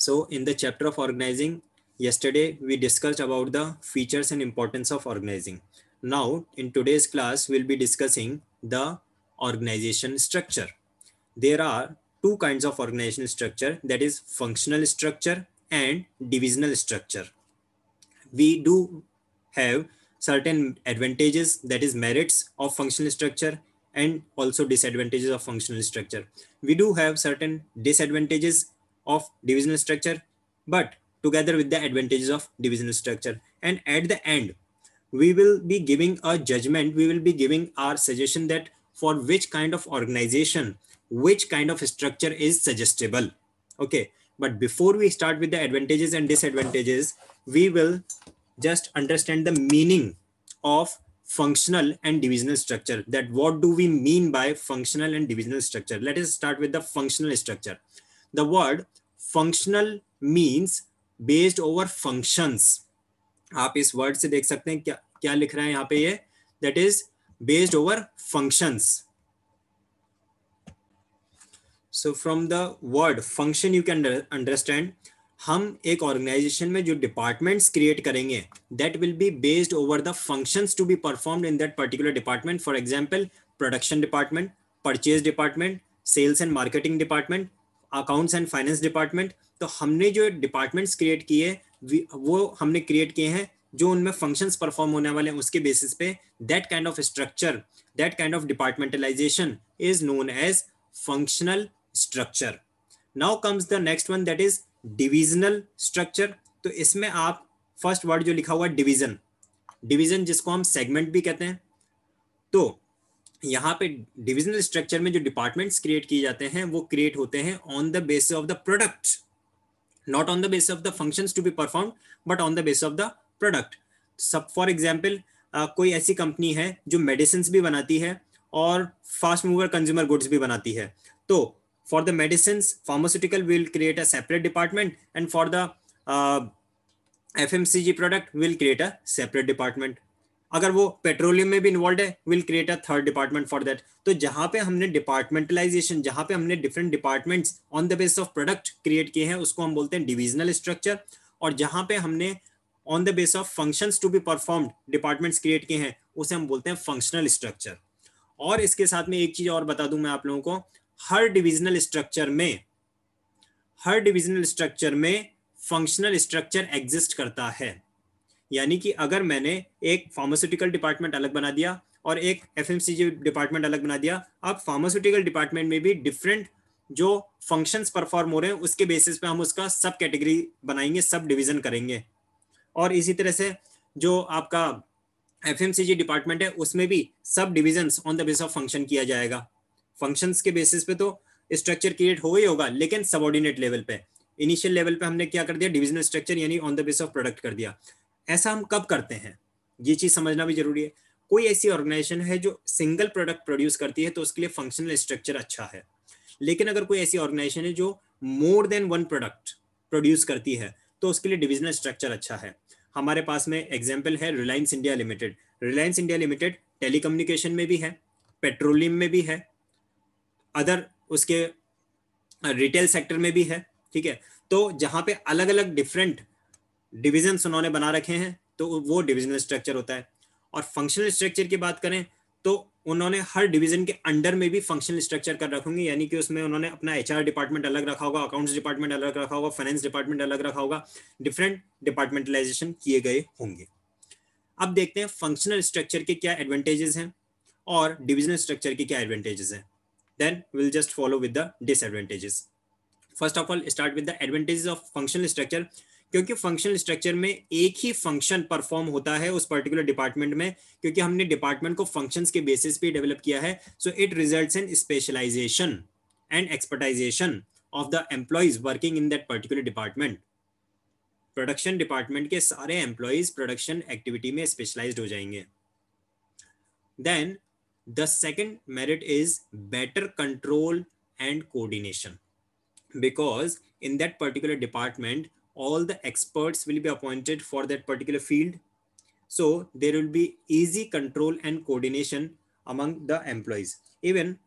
So in the chapter of organizing, yesterday we discussed about the features and importance of organizing. Now in today's class, we'll be discussing the organization structure. There are two kinds of organization structure that is functional structure and divisional structure. We do have certain advantages that is merits of functional structure and also disadvantages of functional structure. We do have certain disadvantages of divisional structure, but together with the advantages of divisional structure. And at the end, we will be giving a judgment. We will be giving our suggestion that for which kind of organization, which kind of structure is suggestible. Okay. But before we start with the advantages and disadvantages, we will just understand the meaning of functional and divisional structure that what do we mean by functional and divisional structure let us start with the functional structure the word functional means based over functions आप इस word से देख सकते हैं क्या क्या लिख रहा है यहां पे ये that is based over functions so from the word function you can understand हम एक ऑर्गेनाइजेशन में जो डिपार्टमेंट्स क्रिएट करेंगे that will be based over the functions to be perform in that particular department for example production department purchase department sales and marketing department accounts and finance department तो हमने जो departments create किए वो हमने create किए हैं जो उनमें फंक्शंस परफॉर्म होने वाले हैं उसके बेसिस पे that kind of structure that kind of departmentalization is known as functional structure now comes the next one that is divisional structure तो इसमें आप फर्स्ट वर्ड जो लिखा हुआ डिविजन डिवीजन जिसको हम सेगमेंट भी कहते हैं तो यहाँ पे डिविजनल स्ट्रक्चर में जो डिपार्टमेंट्स क्रिएट किए जाते हैं वो क्रिएट होते हैं on the basis of the product not on the basis of the function to be perform but on the base of the product सब फॉर एग्जाम्पल कोई ऐसी कंपनी है जो मेडिसिन भी बनाती है और फास्ट मूवर कंज्यूमर गुड्स भी बनाती है तो for the medicine pharmaceutical will create a separate department and for the F M C G product will create a separate department अगर वो पेट्रोलियम में भी इन्वॉल्व है will create a third department for that तो जहां पे हमने departmentalization जहां पे हमने different departments on the base of product create किए हैं उसको हम बोलते हैं डिविजनल स्ट्रक्चर और जहां पे हमने on the base of function to be perform departments create किए हैं उसे हम बोलते हैं फंक्शनल स्ट्रक्चर और इसके साथ में एक चीज और बता दू मैं आप लोगों को हर डिविजनल स्ट्रक्चर में हर डिविजनल स्ट्रक्चर में फंक्शनल स्ट्रक्चर एग्जिस्ट करता है यानी कि अगर मैंने एक फार्मास्यूटिकल डिपार्टमेंट अलग बना दिया और एक एफ डिपार्टमेंट अलग बना दिया अब फार्मास्यूटिकल डिपार्टमेंट में भी डिफरेंट जो फंक्शंस परफॉर्म हो रहे हैं उसके बेसिस पे हम उसका सब कैटेगरी बनाएंगे सब डिवीजन करेंगे और इसी तरह से जो आपका एफ डिपार्टमेंट है उसमें भी subdivision on the base of function किया जाएगा फंक्शंस के बेसिस पे तो स्ट्रक्चर क्रिएट हो ही होगा लेकिन सबॉर्डिनेट लेवल पे इनिशियल लेवल पे हमने क्या कर दिया डिविजनल स्ट्रक्चर यानी on the base of product कर दिया ऐसा हम कब करते हैं ये चीज समझना भी जरूरी है कोई ऐसी ऑर्गेनाइजेशन है जो सिंगल प्रोडक्ट प्रोड्यूस करती है तो उसके लिए फंक्शनल स्ट्रक्चर अच्छा है लेकिन अगर कोई ऐसी ऑर्गेनाइजेशन है जो more than one product produce करती है तो उसके लिए डिविजनल स्ट्रक्चर अच्छा है हमारे पास में एग्जाम्पल है Reliance India Limited Reliance India Limited telecommunication में भी है पेट्रोलियम में भी है अदर उसके रिटेल सेक्टर में भी है ठीक है तो जहां पे अलग अलग डिफरेंट डिविजन उन्होंने बना रखे हैं तो वो डिविजनल स्ट्रक्चर होता है और फंक्शनल स्ट्रक्चर की बात करें तो उन्होंने हर डिवीजन के अंडर में भी फंक्शनल स्ट्रक्चर कर रखूंगी यानी कि उसमें उन्होंने अपना एचआर डिपार्टमेंट अलग रखा होगा अकाउंट्स डिपार्टमेंट अलग रखा होगा फाइनेंस डिपार्टमेंट अलग रखा होगा डिफरेंट डिपार्टमेंटलाइजेशन किए गए होंगे अब देखते हैं फंक्शनल स्ट्रक्चर के क्या एडवांटेजेस हैं और डिविजनल स्ट्रक्चर के क्या एडवांटेजेस हैं then will just follow with the disadvantages first of all start with the advantages of functional structure क्योंकि फंक्शनल स्ट्रक्चर में एक ही फंक्शन परफॉर्म होता है उस पर्टिकुलर डिपार्टमेंट में क्योंकि हमने डिपार्टमेंट को फंक्शन के बेसिस पे डेवलप किया है so it result in specialization and expertization of the employees working in that particular department production department के सारे एम्प्लॉयज प्रोडक्शन एक्टिविटी में स्पेशलाइज हो जाएंगे then the second merit is better control and coordination because in that particular department all the experts will be appointed for that particular field. So there will be easy control and coordination among the employees. Even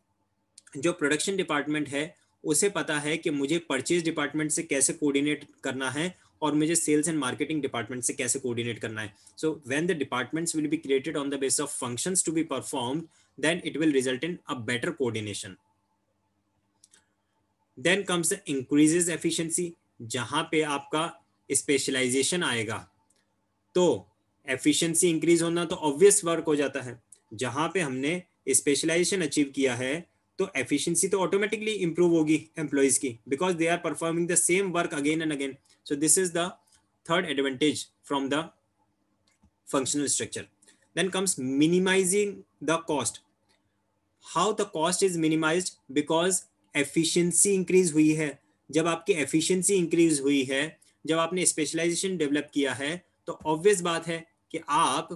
jo production department hai use pata hai ki mujhe purchase department se kaise coordinate karna hai और मुझे sales and marketing department से कैसे coordinate करना है so when the departments will be created on the base of functions to be performed then it will result in a better coordination then comes the increases efficiency जहां पे आपका specialisation आएगा तो efficiency increase होना तो obvious work हो जाता है जहां पे हमने स्पेशलाइजेशन अचीव किया है तो एफिशिएंसी तो ऑटोमेटिकली इंप्रूव होगी एम्प्लॉयज की because they are performing the same work again and again so this is the third advantage from the functional structure then comes minimizing the cost how the cost is minimize because efficiency increase हुई है जब आपकी efficiency increase हुई है जब आपने specialisation develop किया है तो ऑब्वियस बात है कि आप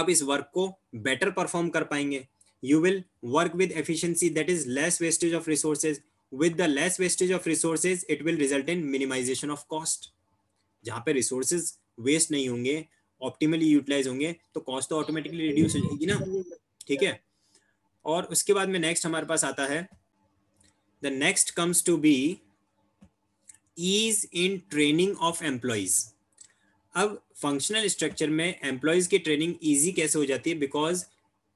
आप इस वर्क को बेटर परफॉर्म कर पाएंगे you will work with efficiency that is less wastage of resources with the less wastage of resources it will result in minimization of cost जहां पे रिसोर्सेज वेस्ट नहीं होंगे ऑप्टिमली यूटिलाइज होंगे तो cost तो automatically reduce हो जाएगी ना ठीक है और उसके बाद में नेक्स्ट हमारे पास आता है the next comes to be ease in training of employees अब फंक्शनल स्ट्रक्चर में एम्प्लॉयज की ट्रेनिंग इजी कैसे हो जाती है बिकॉज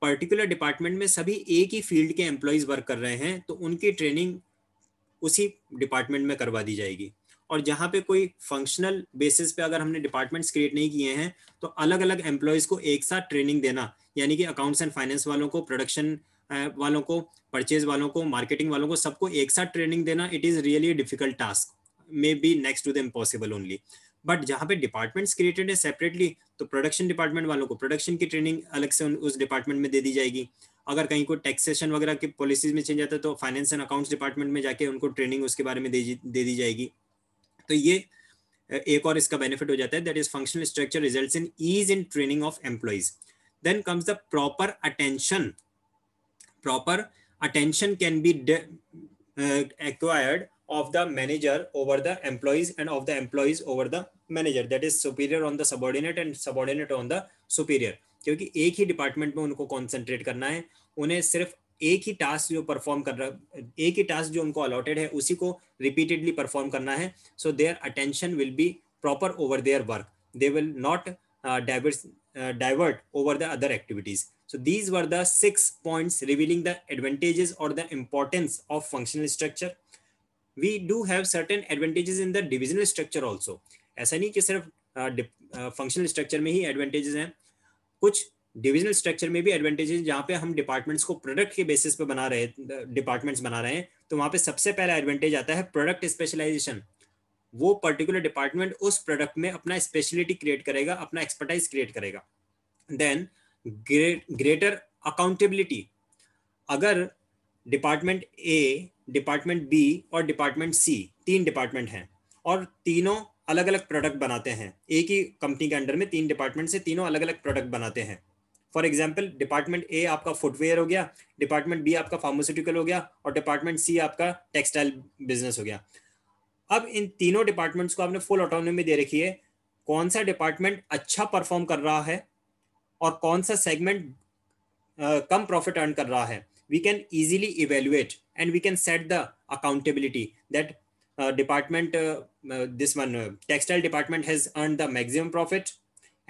पर्टिकुलर डिपार्टमेंट में सभी एक ही फील्ड के एम्प्लॉयज वर्क कर रहे हैं तो उनकी ट्रेनिंग उसी डिपार्टमेंट में करवा दी जाएगी और जहां पे कोई फंक्शनल बेसिस पे अगर हमने डिपार्टमेंट्स क्रिएट नहीं किए हैं तो अलग अलग एम्प्लॉयज़ को एक साथ ट्रेनिंग देना यानी कि अकाउंट्स एंड फाइनेंस वालों को प्रोडक्शन वालों को परचेज वालों को मार्केटिंग वालों को सबको एक साथ ट्रेनिंग देना it is really difficult task may be next to the impossible only but जहाँ पे डिपार्टमेंट्स क्रिएटेड है सेपरेटली तो प्रोडक्शन डिपार्टमेंट वालों को प्रोडक्शन की ट्रेनिंग अलग से उस डिपार्टमेंट में दे दी जाएगी अगर कहीं कोई टैक्सेशन वगैरह की पॉलिसीज में चेंज आता है तो फाइनेंस एंड अकाउंट्स डिपार्टमेंट में जाके उनको ट्रेनिंग उसके बारे में दे, दे दी जाएगी तो ये एक और इसका बेनिफिट हो जाता है that is functional structure result in ease in training of employees then comes the proper attention proper attention can be uh, acquired of the manager over the employees and of the employees over the manager that is superior on the subordinate and subordinate on the superior क्योंकि एक ही department में उनको concentrate करना है उन्हें सिर्फ एक ही task जो परफॉर्म कर रहा एक ही टास्क जो उनको अलॉटेड है उसी को रिपीटेडली परफॉर्म करना है so their attention will be proper over their work they will not diverse divert over the other activities So these were the six points revealing the advantages or the importance of functional structure. We do have certain advantages in the divisional structure also. ऐसा नहीं ki sirf functional structure mein hi advantages hain kuch divisional structure में भी advantages जहाँ पे हम departments को product के basis पे बना रहे डिपार्टमेंट्स बना रहे हैं तो वहाँ पे सबसे पहला एडवांटेज आता है प्रोडक्ट स्पेशलाइजेशन वो पर्टिकुलर डिपार्टमेंट उस प्रोडक्ट में अपना स्पेशलिटी क्रिएट करेगा अपना एक्सपर्टाइज क्रिएट करेगा देन ग्रेट ग्रेटर अकाउंटेबिलिटी अगर डिपार्टमेंट ए डिपार्टमेंट बी और डिपार्टमेंट सी तीन डिपार्टमेंट हैं और तीनों अलग अलग प्रोडक्ट बनाते हैं एक ही कंपनी के अंडर में तीन डिपार्टमेंट से तीनों अलग अलग प्रोडक्ट बनाते हैं फॉर एग्जाम्पल डिपार्टमेंट ए आपका फुटवेयर हो गया डिपार्टमेंट बी आपका फार्मास्यूटिकल हो गया और डिपार्टमेंट सी आपका टेक्सटाइल बिजनेस हो गया अब इन तीनों डिपार्टमेंट्स को आपने फुल ऑटोनोमी दे रखी है कौन सा डिपार्टमेंट अच्छा परफॉर्म कर रहा है Or कौन segment come uh, profit profit earn कर रहा है we can easily evaluate and we can set the accountability that department uh, uh, this one textile department has earned the maximum profit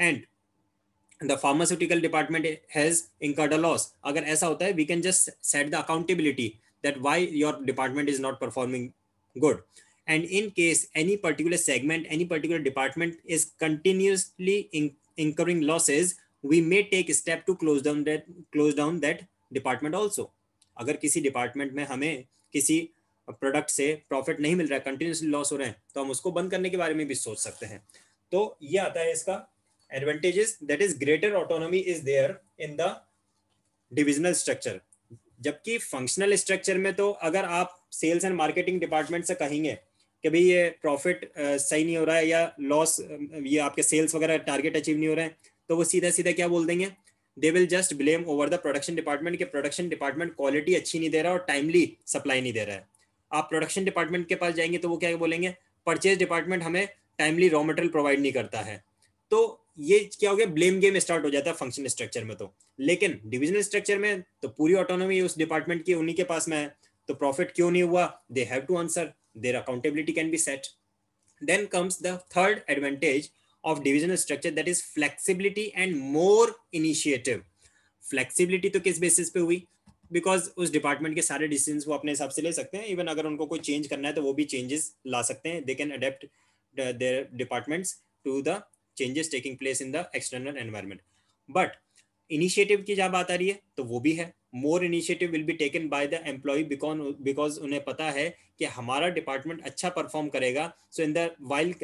and the pharmaceutical department has incurred a loss agar aisa hota hai we can just set the accountability that why your department is not performing good and in case any particular segment any particular department is continuously incurring losses we may take step to close down that close down that department also अगर किसी department में हमें किसी product से profit नहीं मिल रहा है continuously loss हो रहे हैं तो हम उसको बंद करने के बारे में भी सोच सकते हैं तो ये आता है इसका advantages that is greater autonomy is there in the divisional structure जबकि फंक्शनल स्ट्रक्चर में तो अगर आप सेल्स एंड मार्केटिंग डिपार्टमेंट से कहेंगे कि भाई ये प्रॉफिट सही नहीं हो रहा है या लॉस ये आपके सेल्स वगैरह टारगेट अचीव नहीं हो रहे हैं तो वो सीधा सीधा क्या बोल देंगे they will just blame over the production department के प्रोडक्शन डिपार्टमेंट क्वालिटी अच्छी नहीं दे रहा और टाइमली सप्लाई नहीं दे रहा है आप प्रोडक्शन डिपार्टमेंट के पास जाएंगे तो वो क्या बोलेंगे परचेज डिपार्टमेंट हमें टाइमली रॉ मटेरियल प्रोवाइड नहीं करता है तो ये क्या हो गया ब्लेम गेम स्टार्ट हो जाता है फंक्शन स्ट्रक्चर में तो लेकिन डिविजनल स्ट्रक्चर में तो पूरी ऑटोनॉमी उस डिपार्टमेंट की उन्हीं के पास में है तो प्रॉफिट क्यों नहीं हुआ they have to answer their accountability can be set then comes the third advantage of divisional structure that is flexibility and more initiative flexibility तो किस basis पे हुई बिकॉज उस डिपार्टमेंट के सारे डिसीजन वो अपने हिसाब से ले सकते हैं इवन अगर उनको कोई चेंज करना है तो वो भी चेंजेस ला सकते हैं they can adapt their departments to the changes taking place in the external environment but initiative की जब बात आ रही है तो वो भी है more initiative will be taken by the employee because उन्हें पता है कि हमारा डिपार्टमेंट अच्छा परफॉर्म करेगा so in the while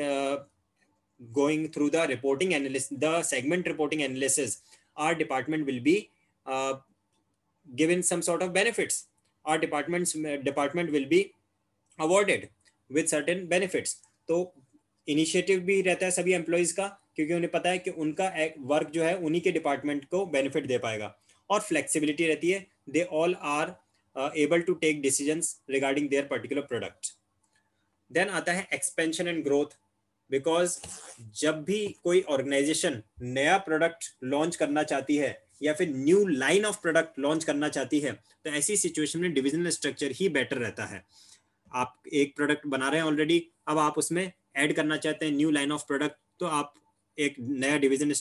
going through the reporting analysis, the segment reporting analysis, our department will be uh, given some sort of benefits. Our department's department will be awarded with certain benefits. तो initiative भी रहता है सभी employees का क्योंकि उन्हें पता है कि उनका वर्क जो है उन्हीं के डिपार्टमेंट को बेनिफिट दे पाएगा और फ्लेक्सिबिलिटी रहती है all are uh, able to take decisions regarding their particular product. Then आता है expansion and growth. बिकॉज जब भी कोई ऑर्गेनाइजेशन नया प्रोडक्ट लॉन्च करना चाहती है या फिर new line of product launch करना चाहती है तो ऐसी सिचुएशन में डिविजनल स्ट्रक्चर ही बेटर रहता है आप एक प्रोडक्ट बना रहे हैं ऑलरेडी अब आप उसमें ऐड करना चाहते हैं न्यू लाइन ऑफ प्रोडक्ट तो आप एक नया डिवीजन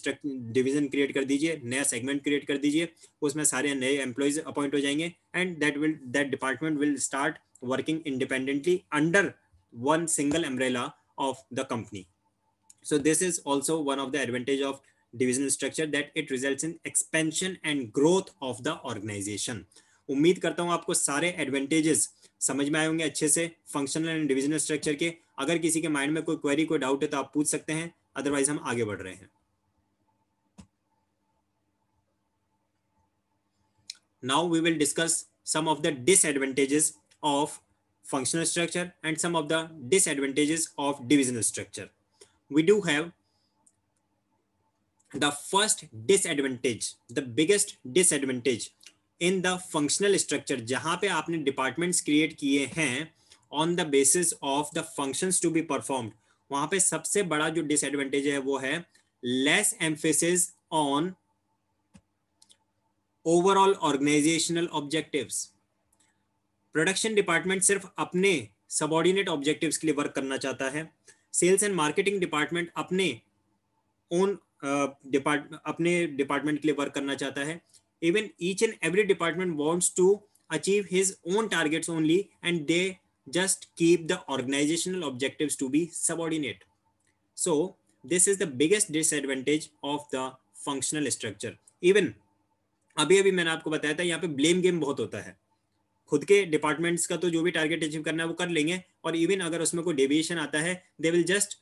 डिवीजन क्रिएट कर दीजिए नया सेगमेंट क्रिएट कर दीजिए उसमें सारे नए एम्प्लॉयज अपॉइंट हो जाएंगे and that will that department will start working independently under one single umbrella of the company. So this is also one of the advantage of divisional structure that it results in expansion and growth of the organization. उम्मीद करता हूँ आपको सारे advantages समझ में आए होंगे अच्छे से फंक्शनल एंड डिविजनल स्ट्रक्चर के अगर किसी के माइंड में कोई क्वेरी कोई डाउट है तो आप पूछ सकते हैं अदरवाइज हम आगे बढ़ रहे हैं now we will discuss some of the disadvantages of functional structure and some of the disadvantages of divisional structure. We do have the first disadvantage, the biggest disadvantage in the functional structure, jahan pe aapne departments create kiye hain on the basis of the functions to be performed. wahan pe sabse bada jo disadvantage hai wo hai less emphasis on overall organizational objectives. Production department सिर्फ अपने subordinate objectives के लिए work करना चाहता है sales and marketing department अपने own depart uh, अपने department के लिए वर्क करना चाहता है even each and every department wants to achieve his own targets only and they just keep the organizational objective to be subordinate so this is the biggest disadvantage of the functional structure even अभी अभी मैंने आपको बताया था यहाँ पे blame game बहुत होता है खुद के डिपार्टमेंट्स का तो जो भी टारगेट अचीव करना है वो कर लेंगे और इवन अगर उसमें कोई डेविएशन आता है they will just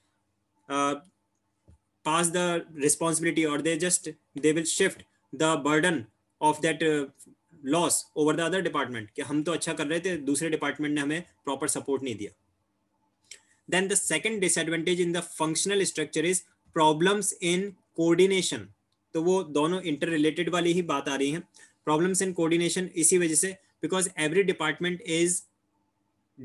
pass the responsibility और they just they will shift the burden of that loss over the other department कि हम तो अच्छा कर रहे थे दूसरे डिपार्टमेंट ने हमें प्रॉपर सपोर्ट नहीं दिया then the second disadvantage in the functional structure is problems in coordination तो वो दोनों इंटर रिलेटेड वाली ही बात आ रही है प्रॉब्लम्स इन कोऑर्डिनेशन इसी वजह से because every department is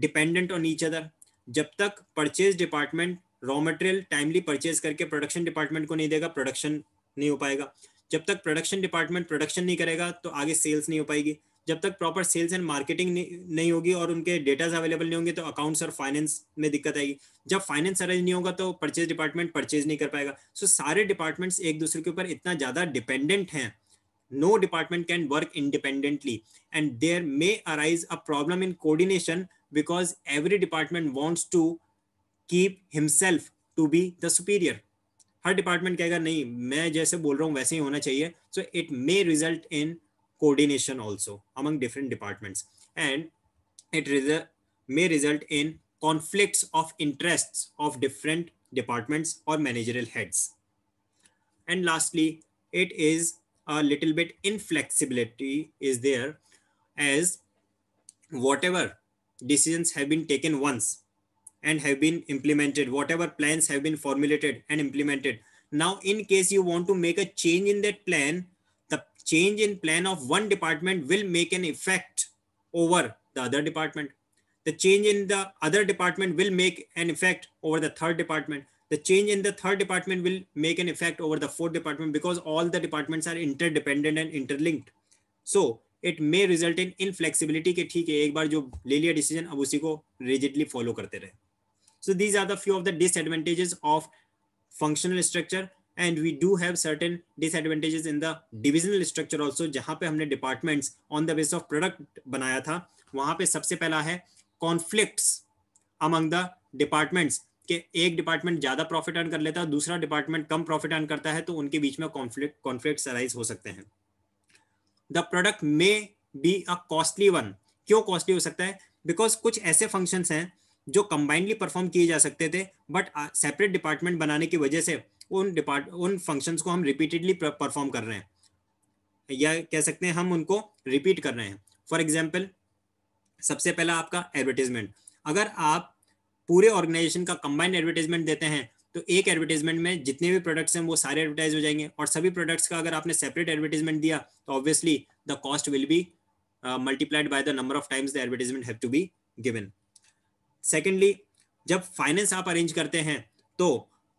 dependent on each other जब तक purchase department raw material timely purchase करके प्रोडक्शन डिपार्टमेंट को नहीं देगा प्रोडक्शन नहीं हो पाएगा जब तक प्रोडक्शन डिपार्टमेंट प्रोडक्शन नहीं करेगा तो आगे सेल्स नहीं हो पाएगी जब तक प्रॉपर सेल्स एंड मार्केटिंग नहीं होगी और उनके डेटाज अवेलेबल नहीं होंगे तो अकाउंट्स और फाइनेंस में दिक्कत आएगी जब फाइनेंस अरेंज नहीं होगा तो परचेज डिपार्टमेंट परचेज नहीं कर पाएगा सो so, सारे डिपार्टमेंट्स एक दूसरे के ऊपर इतना ज़्यादा डिपेंडेंट हैं no department can work independently and there may arise a problem in coordination because every department wants to keep himself to be the superior हर डिपार्टमेंट कहेगा नहीं मैं जैसे बोल रहा हूँ वैसे ही होना चाहिए it may result in incoordination also among different departments and it may result in conflicts of interests of different departments or managerial heads. And lastly, it is a little bit inflexibility is there as whatever decisions have been taken once and have been implemented whatever plans have been formulated and implemented now in case you want to make a change in that plan the change in plan of one department will make an effect over the other department the change in the other department will make an effect over the third department the change in the third department will make an effect over the fourth department because all the departments are interdependent and interlinked so it may result in inflexibility के ठीक है एक बार जो ले लिया decision अब उसी को रिजिडली फॉलो करते रहे so these are the few of the disadvantages of functional structure and we do have certain disadvantages in the divisional structure also जहाँ पे हमने departments on the base of product बनाया था वहाँ पे सबसे पहला है कॉन्फ्लिक्ट अमंग द डिपार्टमेंट्स कि एक डिपार्टमेंट ज्यादा प्रॉफिट अर्न कर लेता है दूसरा डिपार्टमेंट कम प्रॉफिट अर्न करता है तो उनके बीच में कॉन्फ्लिक्ट कॉन्फ्लिक्ट अराइज हो सकते हैं the product may be a costly one क्यों कॉस्टली हो सकता है बिकॉज कुछ ऐसे फंक्शंस हैं जो कंबाइंडली परफॉर्म किए जा सकते थे बट सेपरेट डिपार्टमेंट बनाने की वजह से उन डिपार्ट उन फंक्शंस को हम रिपीटेडली परफॉर्म कर रहे हैं या कह सकते हैं हम उनको रिपीट कर रहे हैं फॉर एग्जाम्पल सबसे पहला आपका एडवर्टीजमेंट अगर आप पूरे ऑर्गेनाइजेशन का कंबाइंड एडवर्टाइजमेंट देते हैं तो एक एडवर्टाइजमेंट में जितने भी प्रोडक्ट्स हैं वो सारे एडवर्टाइज हो जाएंगे और सभी प्रोडक्ट्स का अगर आपने सेपरेट एडवर्टाइजमेंट दिया तो obviously the cost will be multiplied by the number of times the advertisement have to be given secondly जब फाइनेंस आप अरेंज करते हैं तो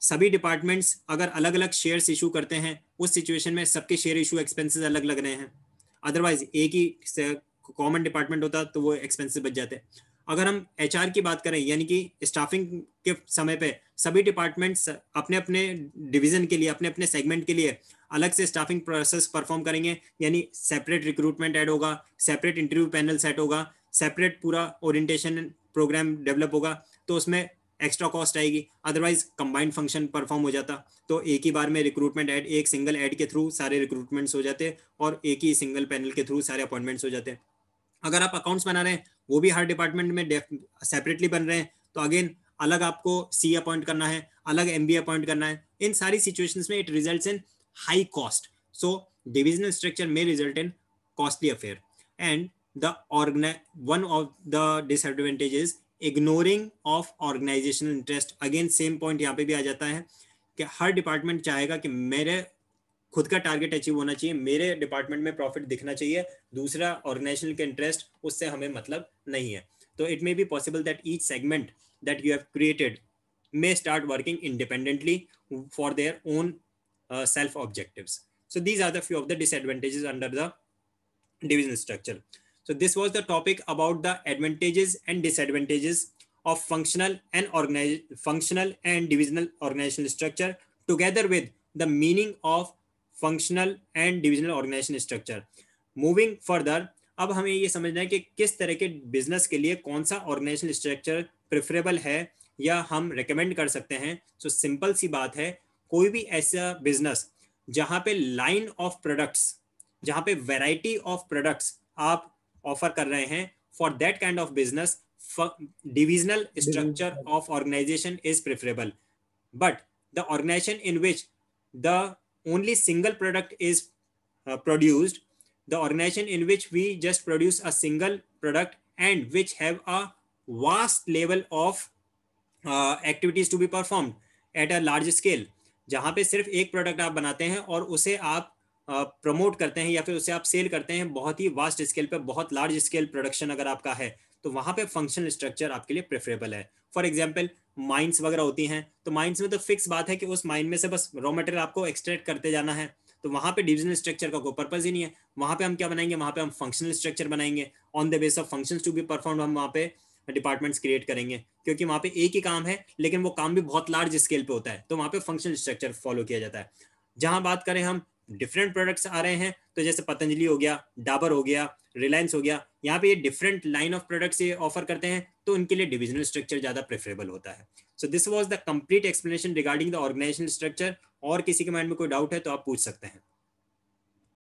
सभी डिपार्टमेंट्स अगर अलग अलग शेयर्स इशू करते हैं उस सिचुएशन में सबके शेयर इशू एक्सपेंसेस अलग लग रहे हैं अदरवाइज एक ही कॉमन डिपार्टमेंट होता तो वो एक्सपेंसेस बच जाते हैं अगर हम एच की बात करें यानी कि स्टाफिंग के समय पे सभी डिपार्टमेंट्स अपने अपने डिवीजन के लिए अपने अपने सेगमेंट के लिए अलग से स्टाफिंग प्रोसेस परफॉर्म करेंगे यानी सेपरेट रिक्रूटमेंट ऐड होगा सेपरेट इंटरव्यू पैनल सेट होगा सेपरेट पूरा ओरिएंटेशन प्रोग्राम डेवलप होगा तो उसमें एक्स्ट्रा कॉस्ट आएगी अदरवाइज कंबाइंड फंक्शन परफॉर्म हो जाता तो एक ही बार में रिक्रूटमेंट ऐड एक सिंगल ऐड के थ्रू सारे रिक्रूटमेंट्स हो जाते और एक ही सिंगल पैनल के थ्रू सारे अपॉइंटमेंट्स हो जाते अगर आप अकाउंट्स बना रहे हैं वो भी हर डिपार्टमेंट में सेपरेटली बन रहे हैं तो अगेन अलग आपको सी अपॉइंट करना है अलग एम अपॉइंट करना है इन सारी सिचुएशन में it result in high cost so divisional structure में result in costly affair and the organi- one of the disadvantages ignoring of organizational interest again same point यहाँ पे भी आ जाता है कि हर डिपार्टमेंट चाहेगा कि मेरे खुद का टारगेट अचीव होना चाहिए मेरे डिपार्टमेंट में प्रॉफिट दिखना चाहिए दूसरा ऑर्गेनाइजेशन के इंटरेस्ट उससे हमें मतलब नहीं है तो it may be possible that each segment that you have created may start working independently for their own self objective so these are the few of the disadvantages under the divisional structure so this was the topic about the advantages and disadvantages of functional and organise functional and divisional organisation structure together with the meaning of functional and divisional organisation structure moving further अब हमें ये समझना है कि किस तरह के business के लिए कौन सा ऑर्गेनाइजेशन स्ट्रक्चर प्रेफरेबल है या हम रिकमेंड कर सकते हैं सो so, सिंपल सी बात है कोई भी ऐसा बिजनेस जहाँ पे लाइन ऑफ प्रोडक्ट्स जहाँ पे वैरायटी ऑफ प्रोडक्ट्स आप ऑफर कर रहे हैं for that kind of business divisional structure of organisation is preferable but the organisation in which the only single product is uh, produced, the organization in which we just produce a single product and which have a vast level of uh, activities to be performed at a large scale, जहाँ पे सिर्फ एक product आप बनाते हैं और उसे आप प्रमोट uh, करते हैं या फिर उसे आप सेल करते हैं बहुत ही वास्ट स्केल पे बहुत लार्ज स्केल प्रोडक्शन अगर आपका है तो वहां पे फंक्शनल स्ट्रक्चर आपके लिए प्रेफरेबल है फॉर एग्जांपल माइंस वगैरह होती हैं तो माइंस में तो फिक्स बात है कि उस माइन में से बस रॉ मटेरियल आपको एक्सट्रैक्ट करते जाना है तो वहां पे डिविजनल स्ट्रक्चर का कोई पर्पज ही नहीं है वहां पे हम क्या बनाएंगे वहां पे हम फंक्शनल स्ट्रक्चर बनाएंगे on the base of functions to be perform हम वहाँ पे डिपार्टमेंट्स क्रिएट करेंगे क्योंकि वहां पे एक ही काम है लेकिन वो काम भी बहुत लार्ज स्केल पे होता है तो वहां पे फंक्शनल स्ट्रक्चर फॉलो किया जाता है जहां बात करें हम डिफरेंट प्रोडक्ट्स आ रहे हैं तो जैसे पतंजलि हो गया डाबर हो गया रिलायंस हो गया यहाँ पे ये डिफरेंट लाइन ऑफ प्रोडक्ट्स ये ऑफर करते हैं तो उनके लिए डिविजनल स्ट्रक्चर ज्यादा प्रेफरेबल होता है so this was the complete explanation regarding the organisation structure और किसी के माइंड में कोई डाउट है तो आप पूछ सकते हैं